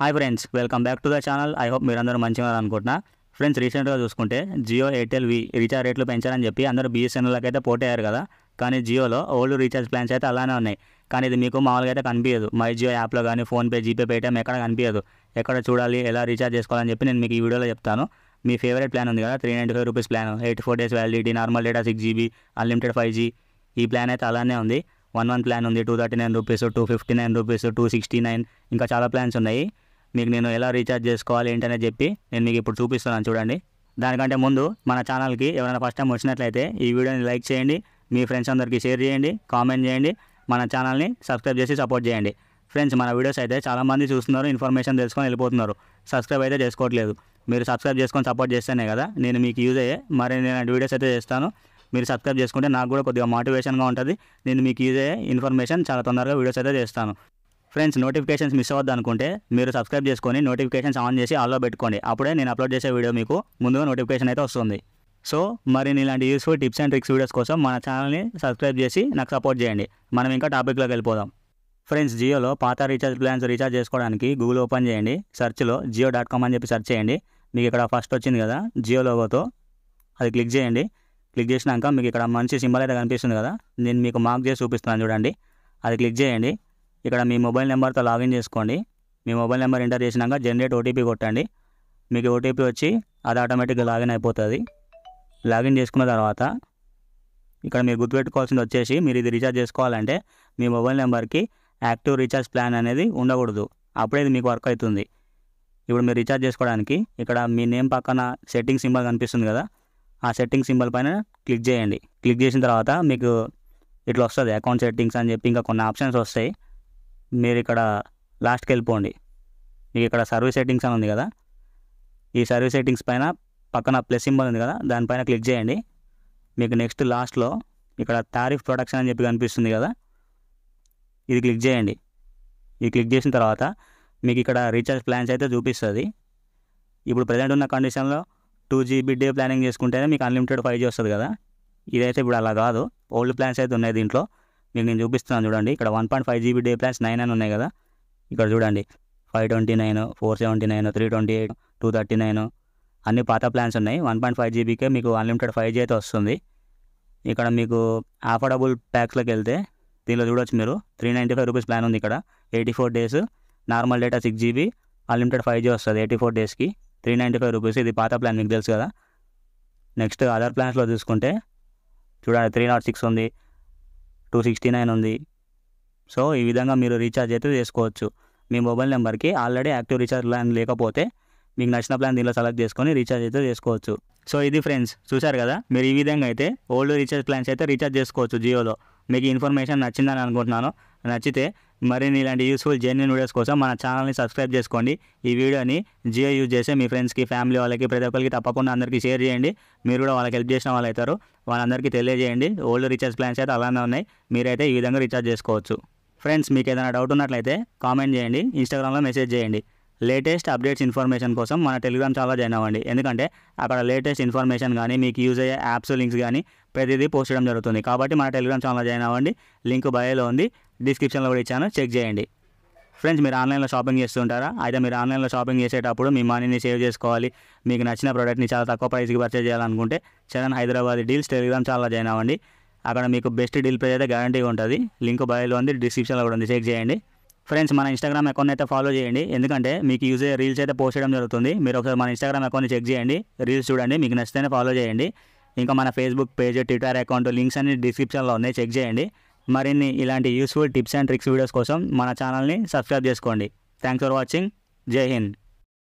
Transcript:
hi friends welcome back to the channel I hope మీరందరూ మంచిగా అనుకుంటున్నా ఫ్రెండ్స్ రీసెంట్గా చూసుకుంటే జియో ఎయిర్టెల్ వి రీఛార్జ్ రేట్లు పెంచారని చెప్పి అందరూ బీఎస్ఎన్ఎల్కి అయితే పోటయ్యారు కదా కానీ జియోలో ఓల్డ్ రీఛార్జ్ ప్లాన్స్ అయితే అలానే ఉన్నాయి కానీ ఇది మీకు మామూలుగా అయితే కనిపించదు మై జియో యాప్లో కానీ ఫోన్పే జీపే పేటీఎం ఎక్కడ కనిపించదు ఎక్కడ చూడాలి ఎలా రీఛార్జ్ చేసుకోవాలని చెప్పి నేను మీకు ఈ వీడియోలో చెప్తాను మీ ఫేవరెట్ ప్లాన్ ఉంది కదా three ninety five rupees plan eight four days validity normal data six GB unlimited five G ఈ ప్లాన్ అయితే అలానే ఉంది వన్ వన్ ప్లాన్ ఉంది two thirty nine rupees two fifty nine rupees two sixty nine ఇంకా చాలా plans ఉన్నాయి మీకు నేను ఎలా రీఛార్జ్ చేసుకోవాలి ఏంటనే చెప్పి నేను మీకు ఇప్పుడు చూపిస్తున్నాను చూడండి దానికంటే ముందు మన ఛానల్కి ఎవరైనా ఫస్ట్ టైం వచ్చినట్లయితే ఈ వీడియోని లైక్ చేయండి మీ ఫ్రెండ్స్ అందరికీ షేర్ చేయండి కామెంట్ చేయండి మన ఛానల్ని సబ్స్క్రైబ్ చేసి సపోర్ట్ చేయండి ఫ్రెండ్స్ మన వీడియోస్ అయితే చాలామంది చూస్తున్నారు ఇన్ఫర్మేషన్ తెలుసుకొని వెళ్ళిపోతున్నారు సబ్స్క్రైబ్ అయితే చేసుకోవట్లేదు మీరు సబ్స్క్రైబ్ చేసుకొని సపోర్ట్ చేస్తేనే కదా నేను మీకు యూజ్ అయ్యే మరి నేను వీడియోస్ అయితే చేస్తాను మీరు సబ్స్క్రైబ్ చేసుకుంటే నాకు కూడా కొద్దిగా మోటివేషన్గా ఉంటుంది నేను మీకు యూజ్ అయ్యే ఇన్ఫర్మేషన్ చాలా తొందరగా వీడియోస్ అయితే చేస్తాను ఫ్రెండ్స్ నోటిఫికేషన్స్ మిస్ అవ్వద్దు అనుకుంటే మీరు సబ్స్క్రైబ్ చేసుకొని నోటిఫికేషన్స్ ఆన్ చేసి ఆల్లో పెట్టుకోండి అప్పుడే నేను అప్లోడ్ చేసే వీడియో మీకు ముందుగా నోటిఫికేషన్ అయితే వస్తుంది సో మరి ఇలాంటి useful tips and tricks videos కోసం మన ఛానల్ని సబ్స్క్రైబ్ చేసి నాకు సపోర్ట్ చేయండి మనం ఇంకా టాపిక్లోకి వెళ్ళిపోదాం ఫ్రెండ్స్ జియోలో పాత రీఛార్జ్ ప్లాన్స్ రీఛార్జ్ చేసుకోవడానికి గూగుల్ ఓపెన్ చేయండి సర్చ్లో జియో డాట్ కామ్ అని చెప్పి సర్చ్ చేయండి మీకు ఇక్కడ ఫస్ట్ వచ్చింది కదా జియో లోగోతో అది క్లిక్ చేయండి క్లిక్ చేసినాక మీకు ఇక్కడ మంచి సింబల్ అయితే కనిపిస్తుంది కదా నేను మీకు మార్క్ చేసి చూపిస్తున్నాను చూడండి అది క్లిక్ చేయండి ఇక్కడ మీ మొబైల్ నెంబర్తో లాగిన్ చేసుకోండి మీ మొబైల్ నెంబర్ ఎంటర్ చేసినాక జనరేట్ ఓటీపీ కొట్టండి మీకు ఓటీపీ వచ్చి అది ఆటోమేటిక్గా లాగిన్ అయిపోతుంది లాగిన్ చేసుకున్న తర్వాత ఇక్కడ మీరు గుర్తుపెట్టుకోవాల్సింది వచ్చేసి మీరు ఇది రీఛార్జ్ చేసుకోవాలంటే మీ మొబైల్ నెంబర్కి యాక్టివ్ రీఛార్జ్ ప్లాన్ అనేది ఉండకూడదు అప్పుడే ఇది మీకు వర్క్ అవుతుంది ఇప్పుడు మీరు రీఛార్జ్ చేసుకోవడానికి ఇక్కడ మీ నేమ్ పక్కన సెట్టింగ్ సింబల్ కనిపిస్తుంది కదా ఆ సెట్టింగ్ సింబల్ పైన క్లిక్ చేయండి క్లిక్ చేసిన తర్వాత మీకు ఇట్లా వస్తుంది అకౌంట్ సెట్టింగ్స్ అని చెప్పి ఇంకా కొన్ని ఆప్షన్స్ వస్తాయి మీరు ఇక్కడ లాస్ట్కి వెళ్ళిపోండి మీకు ఇక్కడ సర్వీస్ సెట్టింగ్స్ అని ఉంది కదా ఈ సర్వీస్ సెట్టింగ్స్ పైన పక్కన ప్లస్ సింబల్ ఉంది కదా దానిపైన క్లిక్ చేయండి మీకు నెక్స్ట్ లాస్ట్లో ఇక్కడ టారిఫ్ ప్రొడక్షన్ అని చెప్పి కనిపిస్తుంది కదా ఇది క్లిక్ చేయండి ఇది క్లిక్ చేసిన తర్వాత మీకు ఇక్కడ రీఛార్జ్ ప్లాన్స్ అయితే చూపిస్తుంది ఇప్పుడు ప్రజెంట్ ఉన్న కండిషన్లో టూ జీబీ డే ప్లానింగ్ చేసుకుంటేనే మీకు అన్లిమిటెడ్ ఫైవ్ జీ వస్తుంది కదా ఇదైతే ఇప్పుడు అలా కాదు ఓల్డ్ ప్లాన్స్ అయితే ఉన్నాయి దీంట్లో మీరు నేను చూపిస్తున్నాను చూడండి ఇక్కడ one point five GB day plans nine అని ఉన్నాయి కదా ఇక్కడ చూడండి five twenty nine four seventy nine three twenty eight two thirty nine అన్ని పాత ప్లాన్స్ ఉన్నాయి వన్ పాయింట్ ఫైవ్ జీబీకే మీకు అన్లిమిటెడ్ ఫైవ్ జీ అయితే వస్తుంది ఇక్కడ మీకు అఫోర్డబుల్ ప్యాక్స్లోకి వెళ్తే దీనిలో చూడవచ్చు మీరు three ninety five rupees plan ఉంది ఇక్కడ eighty four days normal data six GB unlimited five G వస్తుంది ఎయిటీ ఫోర్ డేస్కి త్రీ నైంటీ ఫైవ్ రూపీస్ ఇది పాత ప్లాన్ మీకు తెలుసు కదా నెక్స్ట్ అదర్ ప్లాన్స్లో చూసుకుంటే చూడండి త్రీ నాట్ సిక్స్ ఉంది టూ సిక్స్టీ నైన్ ఉంది సో ఈ విధంగా మీరు రీఛార్జ్ అయితే చేసుకోవచ్చు మీ మొబైల్ నెంబర్కి ఆల్రెడీ యాక్టివ్ రీఛార్జ్ ప్లాన్ లేకపోతే మీకు నచ్చిన ప్లాన్ దీనిలో సెలెక్ట్ చేసుకొని రీఛార్జ్ అయితే చేసుకోవచ్చు సో ఇది ఫ్రెండ్స్ చూశారు కదా మీరు ఈ విధంగా అయితే ఓల్డ్ రీఛార్జ్ ప్లాన్స్ అయితే రీఛార్జ్ చేసుకోవచ్చు జియోలో మీకు ఇన్ఫర్మేషన్ నచ్చిందని అనుకుంటున్నాను నచ్చితే మరిన్ని ఇలాంటి యూస్ఫుల్ జర్నీ వీడియోస్ కోసం మన ఛానల్ని సబ్స్క్రైబ్ చేసుకోండి ఈ వీడియోని జియో యూజ్ చేసే మీ ఫ్రెండ్స్కి ఫ్యామిలీ వాళ్ళకి ప్రతి ఒక్కరికి తప్పకుండా అందరికీ షేర్ చేయండి మీరు కూడా వాళ్ళకి హెల్ప్ చేసిన వాళ్ళు అవుతారు వాళ్ళందరికీ తెలియజేయండి ఓల్డ్ రీఛార్జ్ ప్లాన్స్ అయితే అలానే ఉన్నాయి మీరైతే ఈ విధంగా రీఛార్జ్ చేసుకోవచ్చు ఫ్రెండ్స్ మీకు ఏదైనా డౌట్ ఉన్నట్లయితే కామెంట్ చేయండి ఇన్స్టాగ్రామ్లో మెసేజ్ చేయండి లేటెస్ట్ అప్డేట్స్ ఇన్ఫర్మేషన్ కోసం మన టెలిగ్రామ్ ఛానల్ జాయిన్ అవ్వండి ఎందుకంటే అక్కడ లేటెస్ట్ ఇన్ఫర్మేషన్ కానీ మీకు యూజ్ అయ్యే యాప్స్ లింక్స్ కానీ ప్రతిదీ పోస్ట్ చేయడం జరుగుతుంది కాబట్టి మన టెలిగ్రామ్ ఛానల్ జాయిన్ అవ్వండి లింక్ బయోలో ఉంది డిస్క్రిప్షన్లో కూడా ఇచ్చాను చెక్ చేయండి ఫ్రెండ్స్ మీరు ఆన్లైన్లో షాపింగ్ చేస్తుంటారా అయితే మీరు ఆన్లైన్లో షాపింగ్ చేసేటప్పుడు మీ మనీని సేవ్ చేసుకోవాలి మీకు నచ్చిన ప్రోడక్ట్ని చాలా తక్కువ ప్రైస్కి పర్చేజ్ చేయాలనుకుంటే Charan Hyderabad deals Telegram channel join అవ్వండి అక్కడ మీకు బెస్ట్ డీల్ ప్రైస్ అయితే గ్యారంటీగా ఉంటుంది లింక్ బయోలో ఉంది డిస్క్రిప్షన్లో కూడా ఉంది చెక్ చేయండి ఫ్రెండ్స్ మన ఇన్స్టాగ్రామ్ అకౌంట్ అయితే ఫాలో చేయండి ఎందుకంటే మీకు యూజ్ అయ్యే రీల్స్ అయితే పోస్ట్ చేయడం జరుగుతుంది మీరు ఒకసారి మన ఇన్స్టాగ్రామ్ అకౌంట్ చెక్ చేయండి రీల్స్ చూడండి మీకు నచ్చితేనే ఫాలో చేయండి ఇంకా మన Facebook page Twitter account links అన్ని డిస్క్రిప్షన్లో ఉన్నాయి చెక్ చేయండి మరిన్ని ఇలాంటి useful tips and tricks videos కోసం మన ఛానల్ని సబ్స్క్రైబ్ చేసుకోండి థ్యాంక్స్ ఫర్ వాచింగ్ జై హింద్